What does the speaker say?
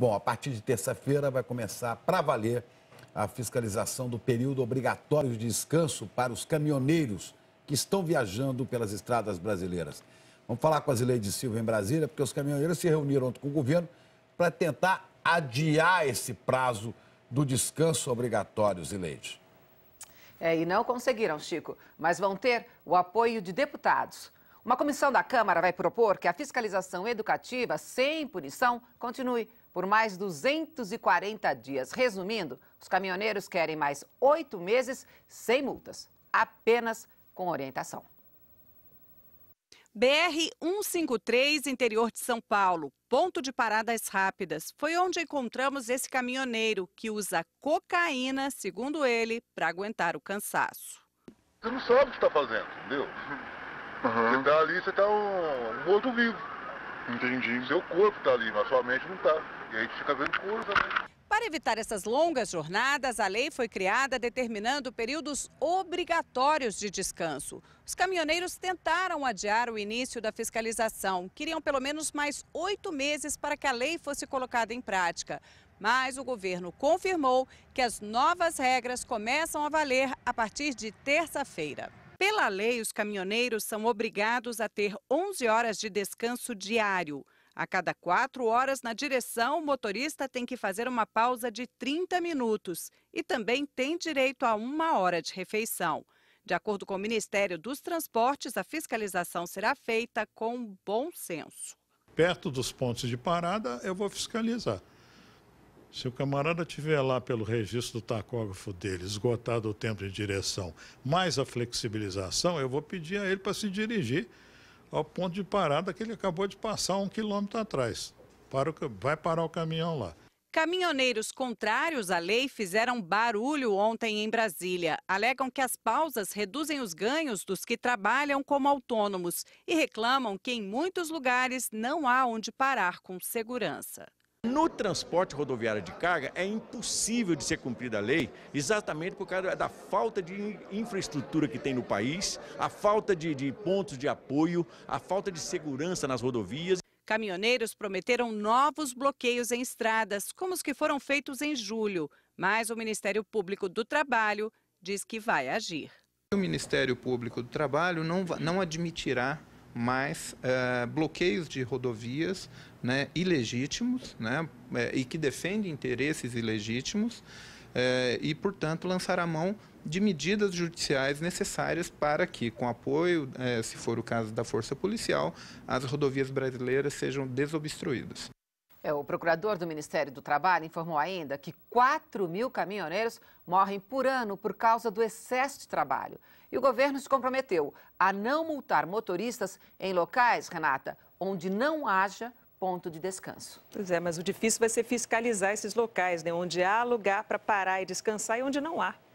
Bom, a partir de terça-feira vai começar para valer a fiscalização do período obrigatório de descanso para os caminhoneiros que estão viajando pelas estradas brasileiras. Vamos falar com a Zileide Silva em Brasília, porque os caminhoneiros se reuniram com o governo para tentar adiar esse prazo do descanso obrigatório, Zileide. É, e não conseguiram, Chico, mas vão ter o apoio de deputados. Uma comissão da Câmara vai propor que a fiscalização educativa sem punição continue por mais 240 dias. Resumindo, os caminhoneiros querem mais oito meses sem multas, apenas com orientação. BR 153, interior de São Paulo, ponto de paradas rápidas. Foi onde encontramos esse caminhoneiro que usa cocaína, segundo ele, para aguentar o cansaço. Você não sabe o que está fazendo, entendeu? Uhum. Você está ali, você está um, um morto vivo. Entendi. Seu corpo está ali, mas sua mente não está. E aí fica vendo curva, né? Para evitar essas longas jornadas, a lei foi criada determinando períodos obrigatórios de descanso. Os caminhoneiros tentaram adiar o início da fiscalização. Queriam pelo menos mais oito meses para que a lei fosse colocada em prática. Mas o governo confirmou que as novas regras começam a valer a partir de terça-feira. Pela lei, os caminhoneiros são obrigados a ter 11 horas de descanso diário. A cada quatro horas na direção, o motorista tem que fazer uma pausa de 30 minutos e também tem direito a uma hora de refeição. De acordo com o Ministério dos Transportes, a fiscalização será feita com bom senso. Perto dos pontos de parada, eu vou fiscalizar. Se o camarada tiver lá pelo registro do tacógrafo dele, esgotado o tempo de direção, mais a flexibilização, eu vou pedir a ele para se dirigir ao ponto de parada que ele acabou de passar um quilômetro atrás. Para o, vai parar o caminhão lá. Caminhoneiros contrários à lei fizeram barulho ontem em Brasília. Alegam que as pausas reduzem os ganhos dos que trabalham como autônomos e reclamam que em muitos lugares não há onde parar com segurança. No transporte rodoviário de carga é impossível de ser cumprida a lei, exatamente por causa da falta de infraestrutura que tem no país, a falta de, de pontos de apoio, a falta de segurança nas rodovias. Caminhoneiros prometeram novos bloqueios em estradas, como os que foram feitos em julho, mas o Ministério Público do Trabalho diz que vai agir. O Ministério Público do Trabalho não, não admitirá mas eh, bloqueios de rodovias né, ilegítimos né, eh, e que defendem interesses ilegítimos eh, e, portanto, lançar a mão de medidas judiciais necessárias para que, com apoio, se for o caso da Força Policial, as rodovias brasileiras sejam desobstruídas. É, o procurador do Ministério do Trabalho informou ainda que 4 mil caminhoneiros morrem por ano por causa do excesso de trabalho. E o governo se comprometeu a não multar motoristas em locais, Renata, onde não haja ponto de descanso. Pois é, mas o difícil vai ser fiscalizar esses locais, né, onde há lugar para parar e descansar e onde não há.